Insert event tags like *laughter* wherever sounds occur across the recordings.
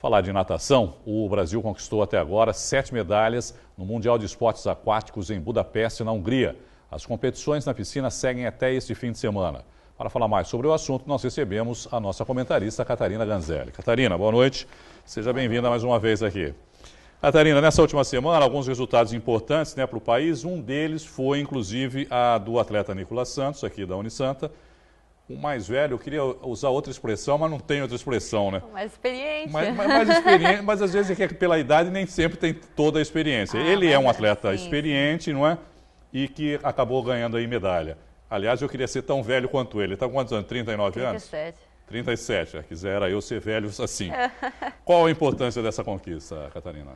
Falar de natação, o Brasil conquistou até agora sete medalhas no Mundial de Esportes Aquáticos em Budapeste, na Hungria. As competições na piscina seguem até este fim de semana. Para falar mais sobre o assunto, nós recebemos a nossa comentarista Catarina Ganzelli. Catarina, boa noite. Seja bem-vinda mais uma vez aqui. Catarina, nessa última semana, alguns resultados importantes né, para o país. Um deles foi, inclusive, a do atleta Nicolas Santos, aqui da Unisanta, o mais velho, eu queria usar outra expressão, mas não tem outra expressão, né? Mais experiente. Mas, mais experiente, mas às vezes é, é que pela idade nem sempre tem toda a experiência. Ah, Ele é um atleta sim. experiente, não é? E que acabou ganhando aí medalha. Aliás, eu queria ser tão velho quanto ele. Está com quantos anos? 39 37. anos? 37. 37. Quisera eu ser velho assim. *laughs* Qual a importância dessa conquista, Catarina?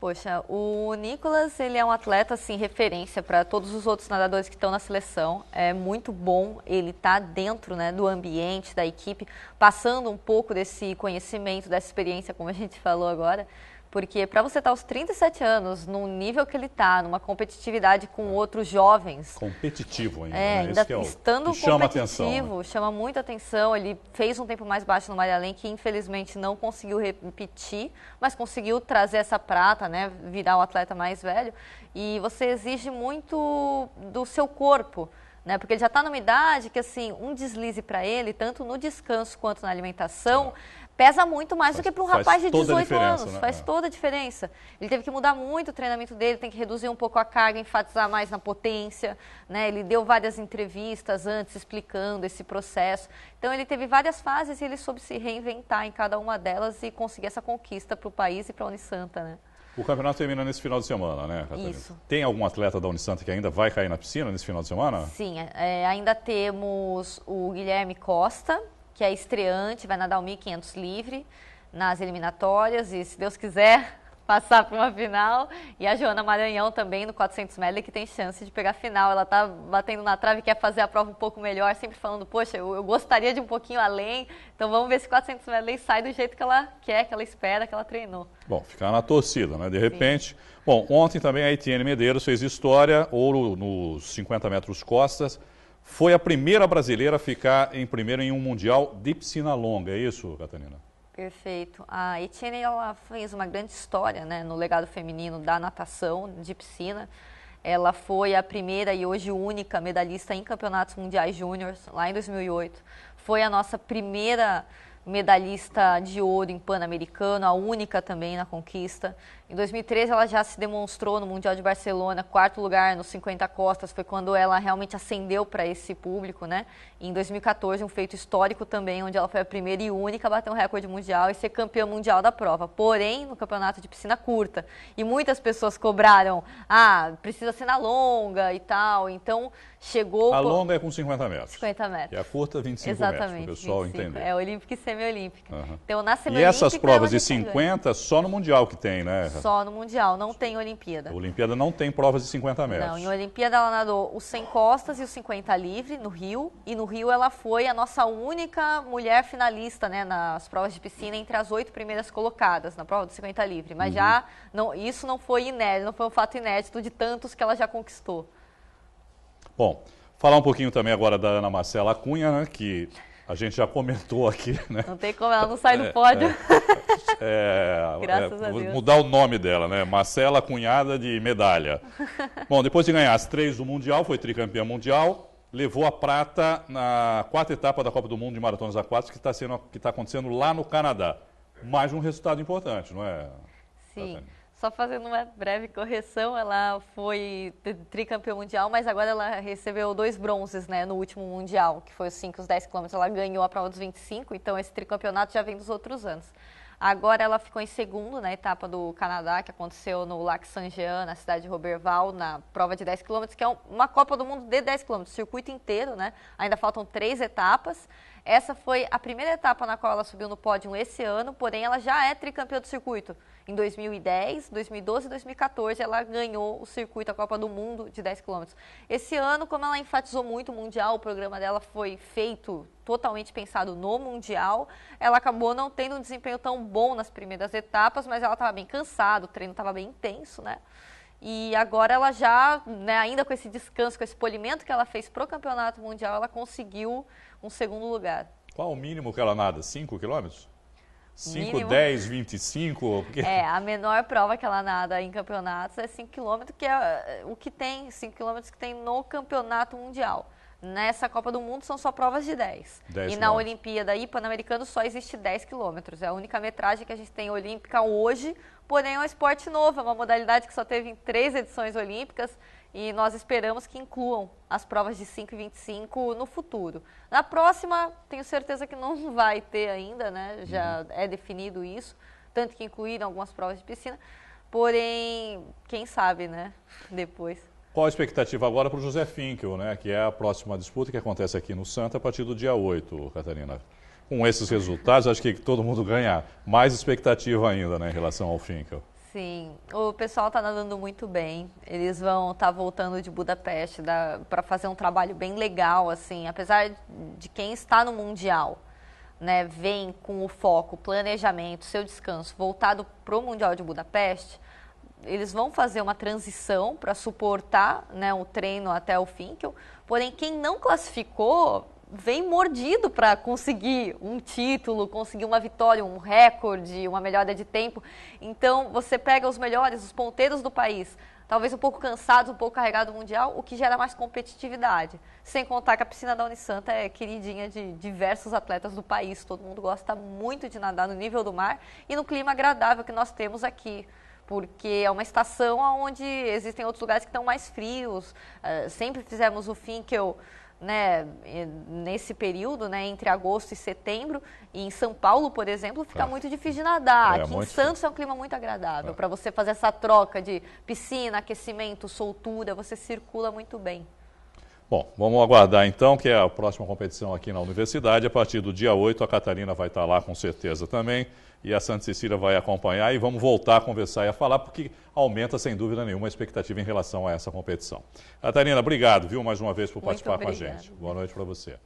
Poxa, o Nicolas ele é um atleta assim referência para todos os outros nadadores que estão na seleção. É muito bom ele estar tá dentro né, do ambiente da equipe, passando um pouco desse conhecimento, dessa experiência, como a gente falou agora, porque para você estar tá aos 37 anos, num nível que ele está, numa competitividade com outros jovens. Competitivo ainda. É, né? ainda é o, estando chama competitivo, atenção, né? chama muita atenção. Ele fez um tempo mais baixo no Marialém, que infelizmente não conseguiu repetir, mas conseguiu trazer essa prata, né? Virar o um atleta mais velho. E você exige muito do seu corpo. Né? Porque ele já está numa idade que assim um deslize para ele, tanto no descanso quanto na alimentação, pesa muito mais faz, do que para um rapaz de 18 anos. Né? Faz é. toda a diferença. Ele teve que mudar muito o treinamento dele, tem que reduzir um pouco a carga, enfatizar mais na potência. Né? Ele deu várias entrevistas antes explicando esse processo. Então ele teve várias fases e ele soube se reinventar em cada uma delas e conseguir essa conquista para o país e para a Unisanta. Né? O campeonato termina nesse final de semana, né, Catarina? Isso. Tem algum atleta da Unisanta que ainda vai cair na piscina nesse final de semana? Sim, é, é ainda temos o Guilherme Costa, que é estreante, vai nadar o 1.500 livre nas eliminatórias e, se Deus quiser, *laughs* passar para uma final. E a Joana Maranhão também no 400 medley que tem chance de pegar a final. Ela tá batendo na trave, quer fazer a prova um pouco melhor, sempre falando, poxa, eu, eu gostaria de um pouquinho além. Então vamos ver se 400 medley sai do jeito que ela quer, que ela espera, que ela treinou. Bom, ficar na torcida, né? De repente. Sim. Bom, ontem também a Etienne Medeiros fez história, ouro nos 50 metros costas foi a primeira brasileira a ficar em primeiro em um mundial de piscina longa, é isso, Catarina? Perfeito. A Etienne ela fez uma grande história né, no legado feminino da natação de piscina. Ela foi a primeira e hoje única medalhista em campeonatos mundiais júnior lá em 2008. Foi a nossa primeira medalhista de ouro em Pan-Americano, a única também na conquista. Em 2013, ela já se demonstrou no Mundial de Barcelona, quarto lugar nos 50 costas, foi quando ela realmente acendeu para esse público, né? E em 2014, um feito histórico também, onde ela foi a primeira e única a bater um recorde mundial e ser campeã mundial da prova. Porém, no campeonato de piscina curta. E muitas pessoas cobraram, ah, precisa ser na longa e tal. Então, chegou... A longa é com 50 metros. 50 metros. E a curta, 25 Exatamente, metros, Exatamente. o pessoal 25. entender. É olímpica e semi-olímpica. Uhum. Então, na semi E essas provas de 50 só no mundial que tem, né? Só no Mundial, não tem Olimpíada. A Olimpíada não tem provas de 50 metros. Não, em Olimpíada ela nadou os 100 costas e os 50 livre no Rio. E no Rio ela foi a nossa única mulher finalista, né, nas provas de piscina entre as oito primeiras colocadas na prova dos 50 livre. Mas uhum. já não, isso não foi inédito, não foi um fato inédito de tantos que ela já conquistou. Bom, falar um pouquinho também agora da Ana Marcela Cunha, né, que a gente já comentou aqui, *laughs* né? Não tem como, ela não sai do é, pódio. É, é, *laughs* é Graças é, a Deus. Mudar o nome dela, né? Marcela Cunhada de Medalha. *laughs* Bom, depois de ganhar as três do Mundial, foi tricampeã mundial, levou a prata na quarta etapa da Copa do Mundo de Maratonas Aquáticas, que está tá acontecendo lá no Canadá. Mais um resultado importante, não é? Sim. Só fazendo uma breve correção, ela foi tricampeã mundial, mas agora ela recebeu dois bronzes né, no último mundial, que foi os 5 os 10 quilômetros. Ela ganhou a prova dos 25, então esse tricampeonato já vem dos outros anos. Agora ela ficou em segundo na etapa do Canadá, que aconteceu no Lac Saint-Jean, na cidade de Roberval, na prova de 10 quilômetros, que é uma Copa do Mundo de 10 quilômetros, circuito inteiro, né? Ainda faltam três etapas. Essa foi a primeira etapa na qual ela subiu no pódio esse ano, porém ela já é tricampeã do circuito. Em 2010, 2012 e 2014 ela ganhou o circuito, a Copa do Mundo de 10 km. Esse ano, como ela enfatizou muito o Mundial, o programa dela foi feito totalmente pensado no Mundial, ela acabou não tendo um desempenho tão bom nas primeiras etapas, mas ela estava bem cansada, o treino estava bem intenso, né? E agora ela já, né, ainda com esse descanso, com esse polimento que ela fez para o Campeonato Mundial, ela conseguiu um segundo lugar. Qual o mínimo que ela nada? 5 quilômetros? 5, 10, 25? Porque... É, a menor prova que ela nada em campeonatos é 5 quilômetros, que é eh, o que tem, 5 quilômetros que tem no campeonato mundial. Nessa Copa do Mundo são só provas de 10. 10 e na Olimpíada e Pan-Americano só existe 10 quilômetros. É a única metragem que a gente tem olímpica hoje, porém é um esporte novo, é uma modalidade que só teve em três edições olímpicas e nós esperamos que incluam as provas de 5 e 25 no futuro. Na próxima, tenho certeza que não *laughs* vai ter ainda, né? Já uhum. é definido isso, tanto que incluíram algumas provas de piscina. Porém, quem sabe, né? *laughs* Depois. Qual a expectativa agora para o José Finkel, né? Que é a próxima disputa que acontece aqui no Santa a partir do dia 8, Catarina. Com esses resultados, acho que todo mundo ganha mais expectativa ainda, né, em relação ao Finkel. Sim, o pessoal está nadando muito bem. Eles vão estar tá voltando de Budapeste para fazer um trabalho bem legal, assim, apesar de quem está no mundial, né, vem com o foco, planejamento, seu descanso voltado para o mundial de Budapeste. Eles vão fazer uma transição para suportar né, o treino até o Finkel. Porém, quem não classificou vem mordido para conseguir um título, conseguir uma vitória, um recorde, uma melhora de tempo. Então, você pega os melhores, os ponteiros do país, talvez um pouco cansados, um pouco carregados do Mundial, o que gera mais competitividade. Sem contar que a piscina da Unisanta é queridinha de diversos atletas do país. Todo mundo gosta muito de nadar no nível do mar e no clima agradável que nós temos aqui porque é uma estação onde existem outros lugares que estão mais frios. Uh, sempre fizemos o fim que eu né, nesse período, né, entre agosto e setembro, e em São Paulo, por exemplo, fica ah. muito difícil de nadar. É, é Aqui é em Santos é um clima muito agradável ah. É. para você fazer essa troca de piscina, aquecimento, soltura, você circula muito bem. Bom, vamos aguardar então, que é a próxima competição aqui na universidade. A partir do dia 8, a Catarina vai estar lá com certeza também. E a Santa Cecília vai acompanhar e vamos voltar a conversar e a falar, porque aumenta sem dúvida nenhuma a expectativa em relação a essa competição. Catarina, obrigado, viu, mais uma vez por participar com a gente. Boa noite para você.